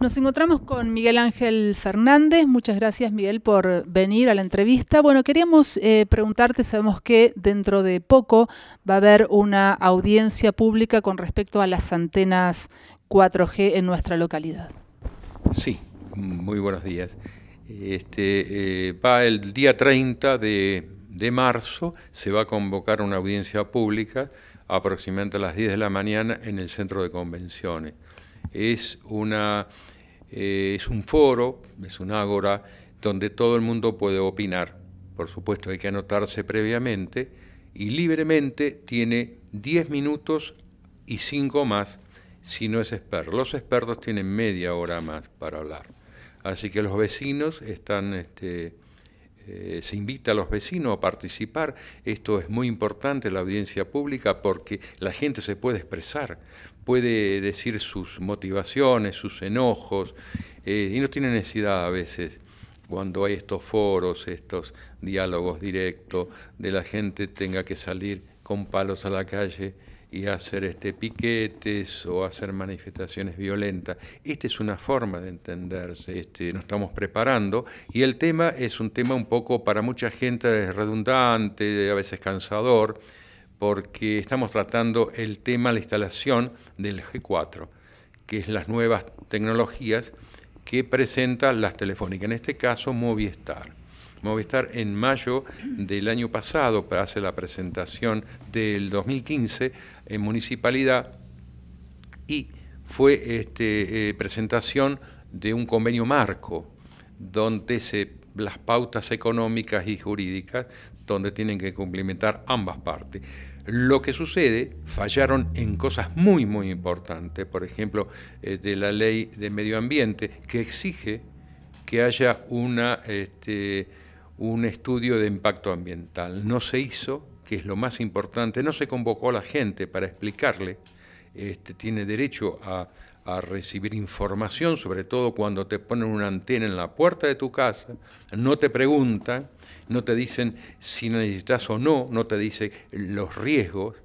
Nos encontramos con Miguel Ángel Fernández. Muchas gracias, Miguel, por venir a la entrevista. Bueno, queríamos eh, preguntarte, sabemos que dentro de poco va a haber una audiencia pública con respecto a las antenas 4G en nuestra localidad. Sí, muy buenos días. Este, eh, va el día 30 de, de marzo, se va a convocar una audiencia pública aproximadamente a las 10 de la mañana en el centro de convenciones es, una, eh, es un foro, es un ágora, donde todo el mundo puede opinar. Por supuesto, hay que anotarse previamente y libremente tiene 10 minutos y 5 más si no es experto. Los expertos tienen media hora más para hablar. Así que los vecinos están este, eh, se invita a los vecinos a participar. Esto es muy importante, la audiencia pública, porque la gente se puede expresar, puede decir sus motivaciones, sus enojos, eh, y no tiene necesidad a veces cuando hay estos foros, estos diálogos directos, de la gente tenga que salir con palos a la calle y hacer este, piquetes o hacer manifestaciones violentas. Esta es una forma de entenderse, este, nos estamos preparando y el tema es un tema un poco para mucha gente redundante, a veces cansador, porque estamos tratando el tema, de la instalación del G4, que es las nuevas tecnologías que presentan las telefónicas, en este caso Movistar a estar en mayo del año pasado para hacer la presentación del 2015 en municipalidad y fue este, eh, presentación de un convenio marco donde se, las pautas económicas y jurídicas donde tienen que cumplimentar ambas partes. Lo que sucede, fallaron en cosas muy, muy importantes, por ejemplo, eh, de la ley de medio ambiente, que exige que haya una este, un estudio de impacto ambiental. No se hizo, que es lo más importante, no se convocó a la gente para explicarle, este, tiene derecho a, recibir información, sobre todo cuando te ponen una antena en la puerta de tu casa, no te preguntan, no te dicen si necesitas o no, no te dicen los riesgos,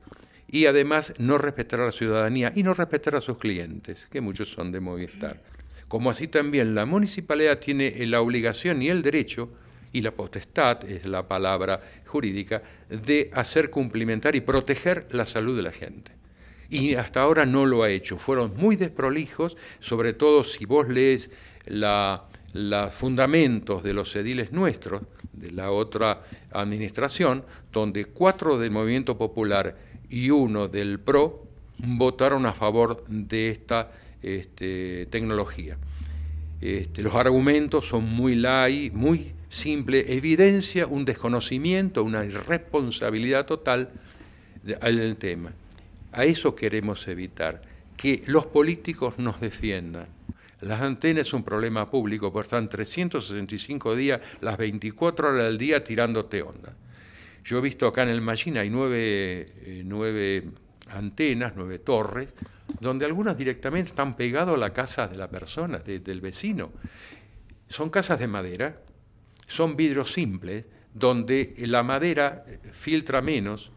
y además no respetar a la ciudadanía y no respetar a sus clientes, que muchos son de Movistar. Como así también la municipalidad tiene la obligación y el derecho y la potestad es la palabra jurídica, de hacer cumplimentar y proteger la salud de la gente. Y hasta ahora no lo ha hecho. Fueron muy desprolijos, sobre todo si vos lees los fundamentos de los ediles nuestros, de la otra administración, donde cuatro del Movimiento Popular y uno del PRO votaron a favor de esta este, tecnología. Este, los argumentos son muy light, muy simple evidencia un desconocimiento, una irresponsabilidad total en el tema. A eso queremos evitar, que los políticos nos defiendan. Las antenas es un problema público, porque están 365 días, las 24 horas del día tirándote onda. Yo he visto acá en el Mallín hay eh, nueve, antenas, nueve torres, donde algunas directamente están pegadas a la casa de la persona, del vecino. Son casas de madera, son vidrios simples donde la madera eh, filtra menos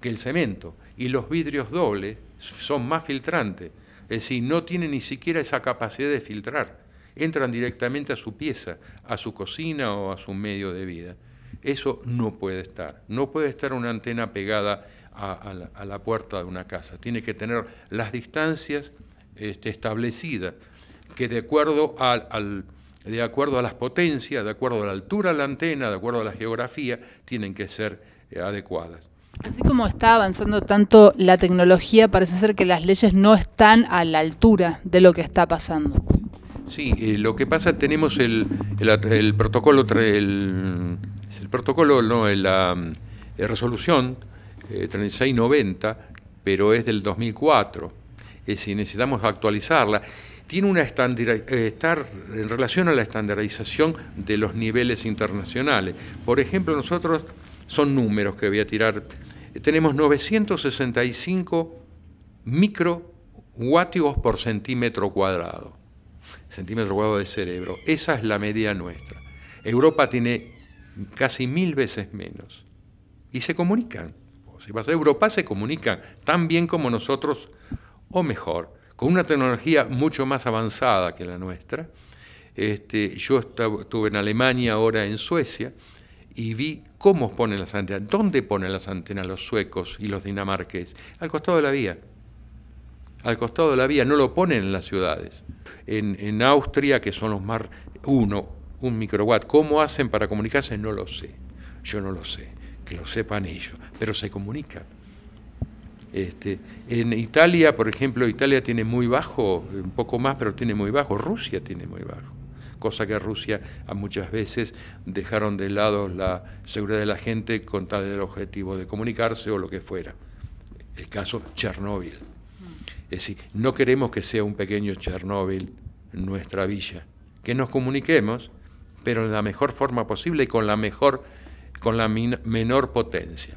que el cemento y los vidrios dobles son más filtrantes, es decir, no tienen ni siquiera esa capacidad de filtrar, entran directamente a su pieza, a su cocina o a su medio de vida. Eso no puede estar, no puede estar una antena pegada a, la, puerta de una casa, tiene que tener las distancias este, establecidas, que de acuerdo al de acuerdo a las potencias, de acuerdo a la altura de la antena, de acuerdo a la geografía, tienen que ser eh, adecuadas. Así como está avanzando tanto la tecnología, parece ser que las leyes no están a la altura de lo que está pasando. Sí, eh, lo que pasa tenemos el, el, el protocolo, el, protocolo, no, la, eh, resolución 3690, pero es del 2004. Es si necesitamos actualizarla tiene una eh, estar en relación a la estandarización de los niveles internacionales. Por ejemplo, nosotros, son números que voy a tirar, eh, tenemos 965 microwatios por centímetro cuadrado, centímetro cuadrado de cerebro. Esa es la media nuestra. Europa tiene casi mil veces menos y se comunican. Si vas a Europa se comunican tan bien como nosotros o mejor con una tecnología mucho más avanzada que la nuestra. Este, yo estuve en Alemania, ahora en Suecia, y vi cómo ponen las antenas, dónde ponen las antenas los suecos y los dinamarqueses, al costado de la vía. Al costado de la vía, no lo ponen en las ciudades. En, Austria, que son los más 1, un microwatt, ¿cómo hacen para comunicarse? No lo sé. Yo no lo sé. Que lo sepan ellos, pero se comunican. Este, en Italia, por ejemplo, Italia tiene muy bajo, un poco más, pero tiene muy bajo, Rusia tiene muy bajo, cosa que Rusia muchas veces dejaron de lado la seguridad de la gente con tal el objetivo de comunicarse o lo que fuera. El caso Chernóbil. Es decir, no queremos que sea un pequeño Chernóbil nuestra villa, que nos comuniquemos, pero en la mejor forma posible y con la mejor con la menor potencia.